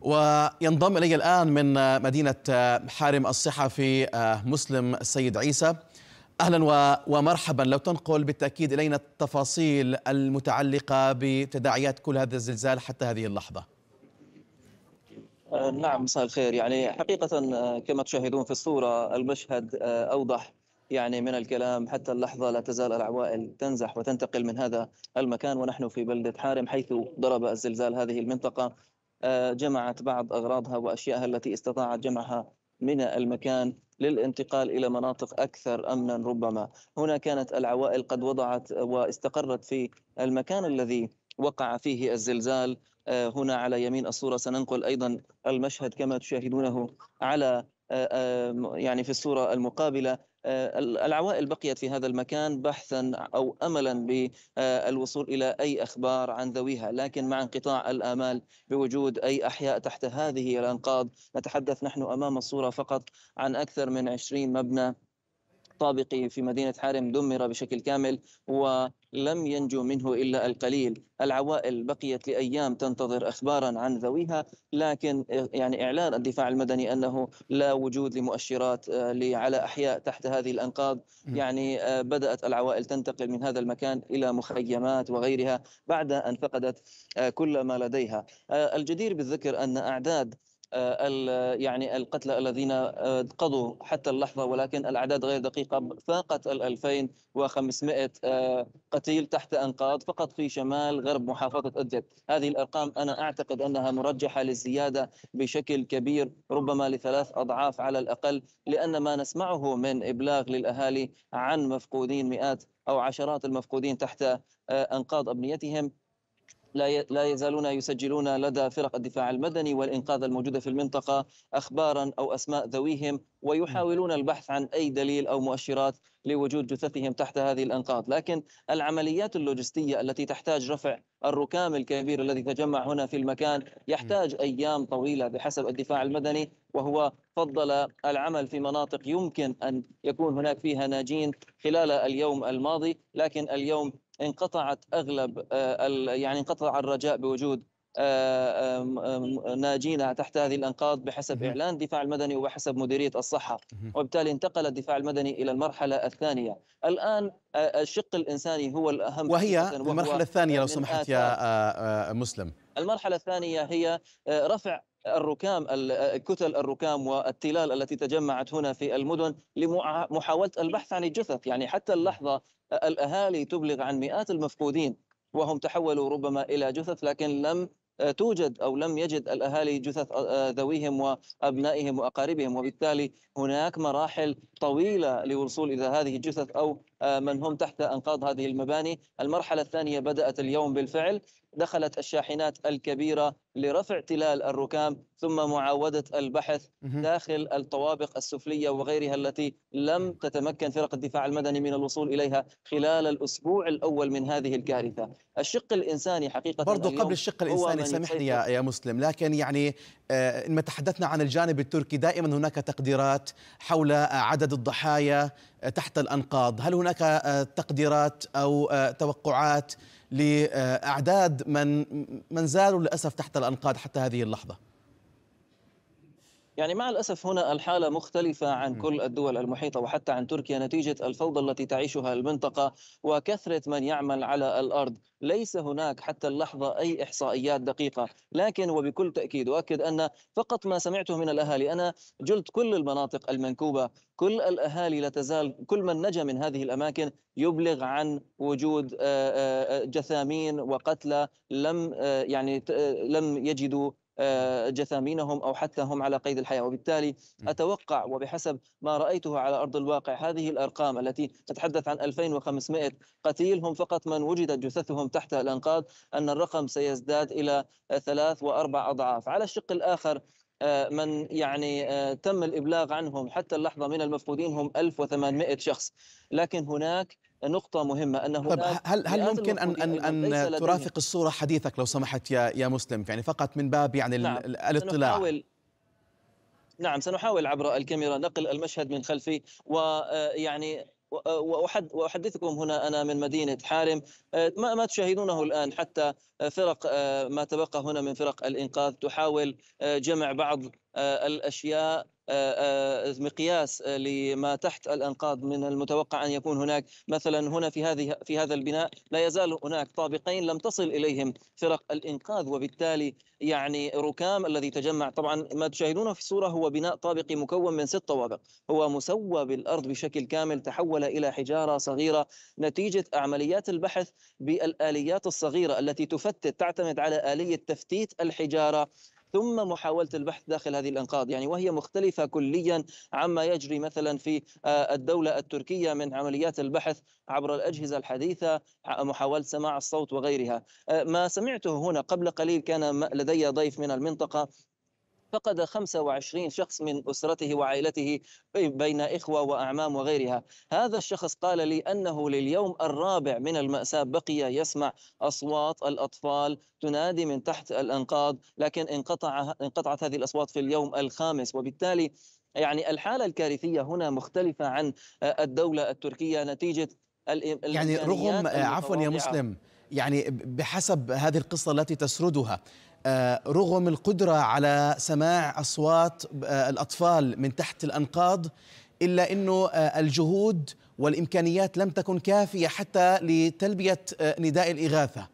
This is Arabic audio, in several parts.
وينضم الي الان من مدينه حارم الصحفي آه، مسلم السيد عيسى اهلا ومرحبا لو تنقل بالتاكيد الينا التفاصيل المتعلقه بتداعيات كل هذا الزلزال حتى هذه اللحظه. آه، نعم مساء الخير يعني حقيقة آه، كما تشاهدون في الصورة المشهد أوضح يعني من الكلام حتى اللحظة لا تزال العوائل تنزح وتنتقل من هذا المكان ونحن في بلدة حارم حيث ضرب الزلزال هذه المنطقة آه، جمعت بعض أغراضها واشيائها التي استطاعت جمعها من المكان للانتقال الى مناطق اكثر امنا ربما، هنا كانت العوائل قد وضعت واستقرت في المكان الذي وقع فيه الزلزال، آه، هنا على يمين الصوره سننقل ايضا المشهد كما تشاهدونه على آه، يعني في الصوره المقابله آه، العوائل بقيت في هذا المكان بحثا أو أملا بالوصول إلى أي أخبار عن ذويها لكن مع انقطاع الآمال بوجود أي أحياء تحت هذه الأنقاض نتحدث نحن أمام الصورة فقط عن أكثر من 20 مبنى الطابقي في مدينة حارم دمر بشكل كامل ولم ينجو منه إلا القليل العوائل بقيت لأيام تنتظر أخبارا عن ذويها لكن يعني إعلان الدفاع المدني أنه لا وجود لمؤشرات آه، على أحياء تحت هذه الأنقاض يعني آه، بدأت العوائل تنتقل من هذا المكان إلى مخيمات وغيرها بعد أن فقدت آه، كل ما لديها الجدير بالذكر أن أعداد آه، يعني القتلى الذين آه، قضوا حتى اللحظة ولكن الأعداد غير دقيقة فاقت ال 2500 آه، قتيل تحت أنقاض فقط في شمال غرب محافظة أدلب هذه الأرقام أنا أعتقد أنها مرجحة للزيادة بشكل كبير ربما لثلاث أضعاف على الأقل لأن ما نسمعه من إبلاغ للأهالي عن مفقودين مئات أو عشرات المفقودين تحت أنقاض أبنيتهم لا لا يزالون يسجلون لدى فرق الدفاع المدني والانقاذ الموجوده في المنطقه اخبارا او اسماء ذويهم ويحاولون البحث عن اي دليل او مؤشرات لوجود جثثهم تحت هذه الانقاض، لكن العمليات اللوجستيه التي تحتاج رفع الركام الكبير الذي تجمع هنا في المكان يحتاج ايام طويله بحسب الدفاع المدني وهو فضل العمل في مناطق يمكن ان يكون هناك فيها ناجين خلال اليوم الماضي، لكن اليوم انقطعت اغلب آه، يعني انقطع الرجاء بوجود آه، ناجين تحت هذه الانقاض بحسب اعلان الدفاع المدني وبحسب مديريه الصحه وبالتالي انتقل الدفاع المدني الى المرحله الثانيه الان آه، الشق الانساني هو الاهم وهي المرحله الثانيه لو سمحت يا مسلم المرحله الثانيه هي رفع الركام كتل الركام والتلال التي تجمعت هنا في المدن لمحاولة البحث عن الجثث يعني حتى اللحظة الأهالي تبلغ عن مئات المفقودين وهم تحولوا ربما إلى جثث لكن لم توجد او لم يجد الاهالي جثث آه، ذويهم وابنائهم واقاربهم وبالتالي هناك مراحل طويله للوصول الى هذه الجثث او آه، من هم تحت أنقاض هذه المباني المرحلة الثانية بدأت اليوم بالفعل دخلت الشاحنات الكبيرة لرفع تلال الركام ثم معاودة البحث داخل الطوابق السفلية وغيرها التي لم تتمكن فرق الدفاع المدني من الوصول إليها خلال الأسبوع الأول من هذه الكارثة الشق الإنساني حقيقة برضو قبل الشق الإنساني سامحني يا, يا مسلم لكن يعني آه، إنما تحدثنا عن الجانب التركي دائما هناك تقديرات حول آه، عدد الضحايا آه، تحت الأنقاض هل هناك تقديرات أو توقعات لأعداد من من زالوا للأسف تحت الأنقاض حتى هذه اللحظة؟ يعني مع الأسف هنا الحالة مختلفة عن كل الدول المحيطة وحتى عن تركيا نتيجة الفوضى التي تعيشها المنطقة وكثرة من يعمل على الأرض ليس هناك حتى اللحظة أي إحصائيات دقيقة لكن وبكل تأكيد أؤكد أن فقط ما سمعته من الأهالي أنا جلت كل المناطق المنكوبة كل الأهالي لا تزال كل من نجا من هذه الأماكن يبلغ عن وجود آه، آه، آه، جثامين وقتلى لم يعني لم يجدوا آه، جثامينهم او حتى هم على قيد الحياه وبالتالي اتوقع وبحسب ما رايته على ارض الواقع هذه الارقام التي تتحدث عن 2500 قتيل هم فقط من وجدت جثثهم تحت الانقاض ان الرقم سيزداد الى ثلاث واربع اضعاف على الشق الاخر آه، من يعني آه، تم الابلاغ عنهم حتى اللحظه من المفقودين هم 1800 شخص لكن هناك نقطة مهمة أنه طيب هل هل ممكن أن أن يعني أن ترافق الصورة حديثك لو سمحت يا يا مسلم يعني فقط من باب يعني نعم الاطلاع نعم سنحاول عبر الكاميرا نقل المشهد من خلفي ويعني آه، آه، واحدثكم هنا انا من مدينه حارم آه، ما تشاهدونه الان حتى فرق ما تبقى هنا من فرق الانقاذ تحاول جمع بعض الاشياء مقياس آه، لما تحت الانقاض من المتوقع ان يكون هناك مثلا هنا في هذه في هذا البناء لا يزال هناك طابقين لم تصل اليهم فرق الانقاذ وبالتالي يعني ركام الذي تجمع طبعا ما تشاهدونه في الصوره هو بناء طابقي مكون من ست طوابق هو مسوى بالارض بشكل كامل تحول الى حجاره صغيره نتيجه عمليات البحث بالاليات الصغيره التي تفتت تعتمد على اليه تفتيت الحجاره ثم محاولة البحث داخل هذه الأنقاض يعني وهي مختلفة كليا عما يجري مثلا في آه، الدولة التركية من عمليات البحث عبر الأجهزة الحديثة محاولة سماع الصوت وغيرها آه، ما سمعته هنا قبل قليل كان لدي ضيف من المنطقة فقد 25 شخص من أسرته وعائلته بين إخوة وأعمام وغيرها هذا الشخص قال لي أنه لليوم الرابع من المأساة بقي يسمع أصوات الأطفال تنادي من تحت الأنقاض لكن انقطع انقطعت هذه الأصوات في اليوم الخامس وبالتالي يعني الحالة الكارثية هنا مختلفة عن الدولة التركية نتيجة يعني رغم آه، عفوا يا مسلم يعني بحسب هذه القصة التي تسردها آه، رغم القدرة على سماع أصوات آه، الأطفال من تحت الأنقاض إلا أنه آه، الجهود والإمكانيات لم تكن كافية حتى لتلبية نداء الإغاثة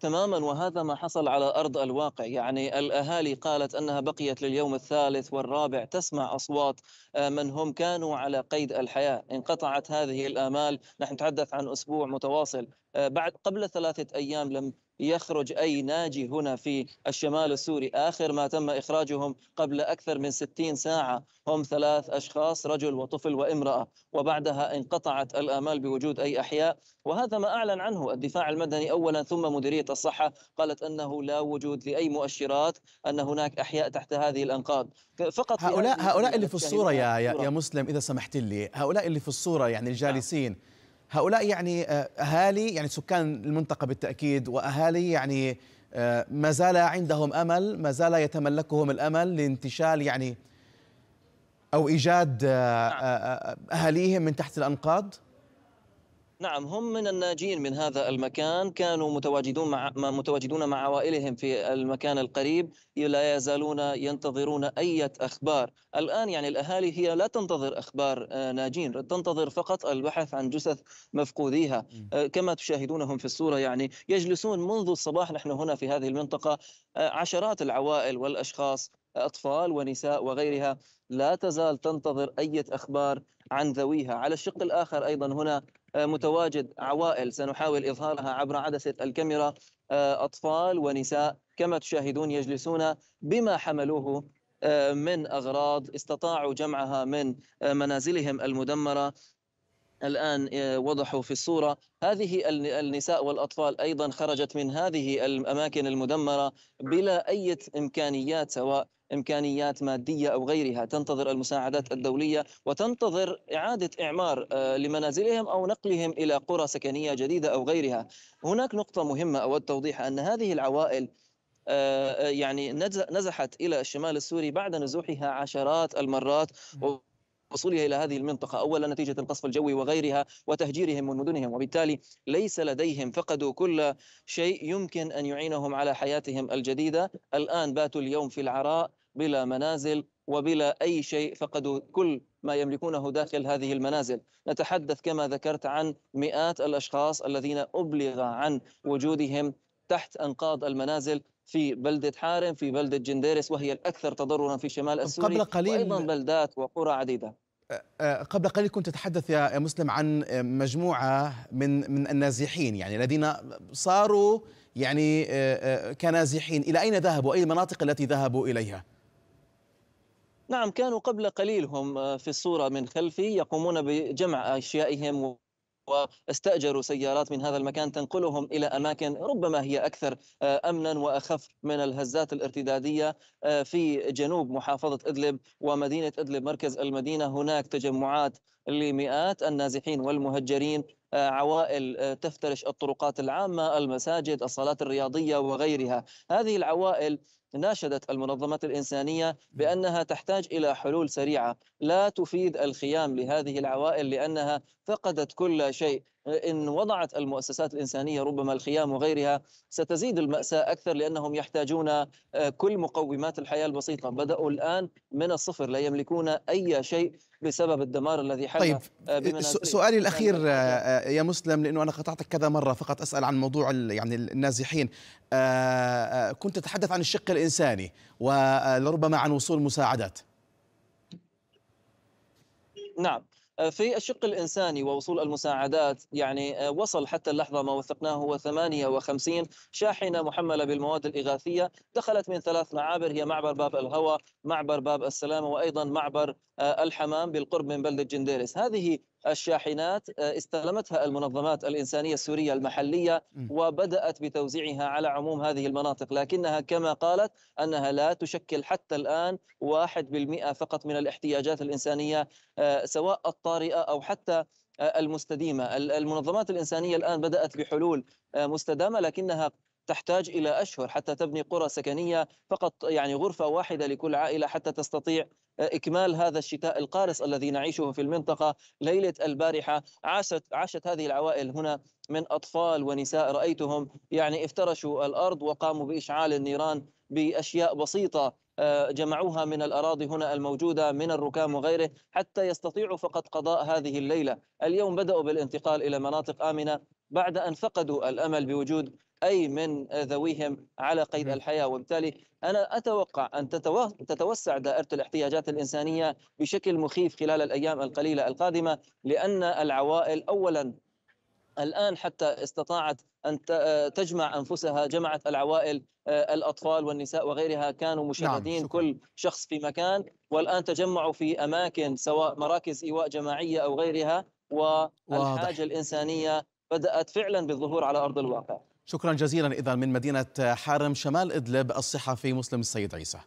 تماما وهذا ما حصل على ارض الواقع يعني الاهالي قالت انها بقيت لليوم الثالث والرابع تسمع اصوات من هم كانوا على قيد الحياه انقطعت هذه الامال نحن نتحدث عن اسبوع متواصل بعد قبل ثلاثه ايام لم يخرج أي ناجي هنا في الشمال السوري آخر ما تم إخراجهم قبل أكثر من 60 ساعة هم ثلاث أشخاص رجل وطفل وامرأة وبعدها انقطعت الآمال بوجود أي أحياء وهذا ما أعلن عنه الدفاع المدني أولا ثم مديرية الصحة قالت أنه لا وجود لأي مؤشرات أن هناك أحياء تحت هذه الأنقاض فقط هؤلاء هؤلاء اللي في الصورة يا, يا, يا مسلم إذا سمحت لي هؤلاء اللي في الصورة يعني نعم. الجالسين هؤلاء يعني آه، أهالي يعني سكان المنطقة بالتأكيد وأهالي يعني آه، ما زال عندهم أمل ما زال يتملكهم الأمل لانتشال يعني أو إيجاد آه، أهاليهم من تحت الأنقاض نعم هم من الناجين من هذا المكان كانوا متواجدون مع متواجدون مع عوائلهم في المكان القريب لا يزالون ينتظرون أي أخبار الآن يعني الأهالي هي لا تنتظر أخبار آه، ناجين تنتظر فقط البحث عن جثث مفقوديها آه، كما تشاهدونهم في الصورة يعني يجلسون منذ الصباح نحن هنا في هذه المنطقة آه، عشرات العوائل والأشخاص أطفال ونساء وغيرها لا تزال تنتظر أي أخبار عن ذويها على الشق الآخر أيضا هنا آه، متواجد عوائل سنحاول إظهارها عبر عدسة الكاميرا آه، أطفال ونساء كما تشاهدون يجلسون بما حملوه آه، من أغراض استطاعوا جمعها من منازلهم المدمرة الآن وضحوا في الصورة هذه النساء والأطفال أيضا خرجت من هذه الأماكن المدمرة بلا أي إمكانيات سواء إمكانيات مادية أو غيرها تنتظر المساعدات الدولية وتنتظر إعادة إعمار آه، لمنازلهم أو نقلهم إلى قرى سكنية جديدة أو غيرها هناك نقطة مهمة أود توضيحها أن هذه العوائل آه، آه، يعني نزحت إلى الشمال السوري بعد نزوحها عشرات المرات وصولها الى هذه المنطقه اولا نتيجه القصف الجوي وغيرها وتهجيرهم من مدنهم وبالتالي ليس لديهم فقدوا كل شيء يمكن ان يعينهم على حياتهم الجديده الان باتوا اليوم في العراء بلا منازل وبلا أي شيء فقدوا كل ما يملكونه داخل هذه المنازل نتحدث كما ذكرت عن مئات الأشخاص الذين أبلغ عن وجودهم تحت أنقاض المنازل في بلدة حارم في بلدة جنديرس وهي الأكثر تضررا في شمال السوري قبل قليل وأيضا بلدات وقرى عديدة أه، أه، قبل قليل كنت تتحدث يا مسلم عن مجموعة من من النازحين يعني الذين صاروا يعني أه، كنازحين إلى أين ذهبوا أي المناطق التي ذهبوا إليها نعم كانوا قبل قليل هم آه، في الصورة من خلفي يقومون بجمع أشيائهم واستأجروا سيارات من هذا المكان تنقلهم إلى أماكن ربما هي أكثر آه، أمنا وأخف من الهزات الارتدادية آه، في جنوب محافظة إدلب ومدينة إدلب مركز المدينة هناك تجمعات لمئات النازحين والمهجرين عوائل تفترش الطرقات العامة المساجد الصالات الرياضية وغيرها هذه العوائل ناشدت المنظمات الإنسانية بأنها تحتاج إلى حلول سريعة لا تفيد الخيام لهذه العوائل لأنها فقدت كل شيء إن وضعت المؤسسات الإنسانية ربما الخيام وغيرها ستزيد المأساة أكثر لأنهم يحتاجون آه، كل مقومات الحياة البسيطة بدأوا الآن من الصفر لا يملكون أي شيء بسبب الدمار الذي حل طيب آه، سؤالي الاخير آه، آه، يا مسلم لانه انا قطعتك كذا مره فقط اسال عن موضوع يعني النازحين كنت تتحدث عن الشق الانساني ولربما عن وصول مساعدات نعم في الشق الإنساني ووصول المساعدات يعني آه، وصل حتى اللحظة ما وثقناه هو 58 شاحنة محملة بالمواد الإغاثية دخلت من ثلاث معابر هي معبر باب الهوى معبر باب السلامة وأيضا معبر آه، الحمام بالقرب من بلدة جنديرس هذه الشاحنات آه، استلمتها المنظمات الإنسانية السورية المحلية وبدأت بتوزيعها على عموم هذه المناطق لكنها كما قالت أنها لا تشكل حتى الآن واحد بالمئة فقط من الاحتياجات الإنسانية آه، سواء الطارئة أو حتى آه، المستديمة المنظمات الإنسانية الآن بدأت بحلول مستدامة لكنها تحتاج إلى أشهر حتى تبني قرى سكنية فقط يعني غرفة واحدة لكل عائلة حتى تستطيع آه، إكمال هذا الشتاء القارس الذي نعيشه في المنطقة ليلة البارحة عاشت, عاشت هذه العوائل هنا من أطفال ونساء رأيتهم يعني افترشوا الأرض وقاموا بإشعال النيران بأشياء بسيطة آه، جمعوها من الأراضي هنا الموجودة من الركام وغيره حتى يستطيعوا فقط قضاء هذه الليلة اليوم بدأوا بالانتقال إلى مناطق آمنة بعد أن فقدوا الأمل بوجود أي من ذويهم على قيد الحياة وبالتالي أنا أتوقع أن تتوسع دائرة الاحتياجات الإنسانية بشكل مخيف خلال الأيام القليلة القادمة لأن العوائل أولا الآن حتى استطاعت أن تجمع أنفسها جمعت العوائل آه، الأطفال والنساء وغيرها كانوا مشردين نعم كل شخص في مكان والآن تجمعوا في أماكن سواء مراكز إيواء جماعية أو غيرها والحاجة واضح. الإنسانية بدأت فعلا بالظهور على أرض الواقع شكرا جزيلا إذا من مدينة حارم شمال إدلب الصحفي مسلم السيد عيسى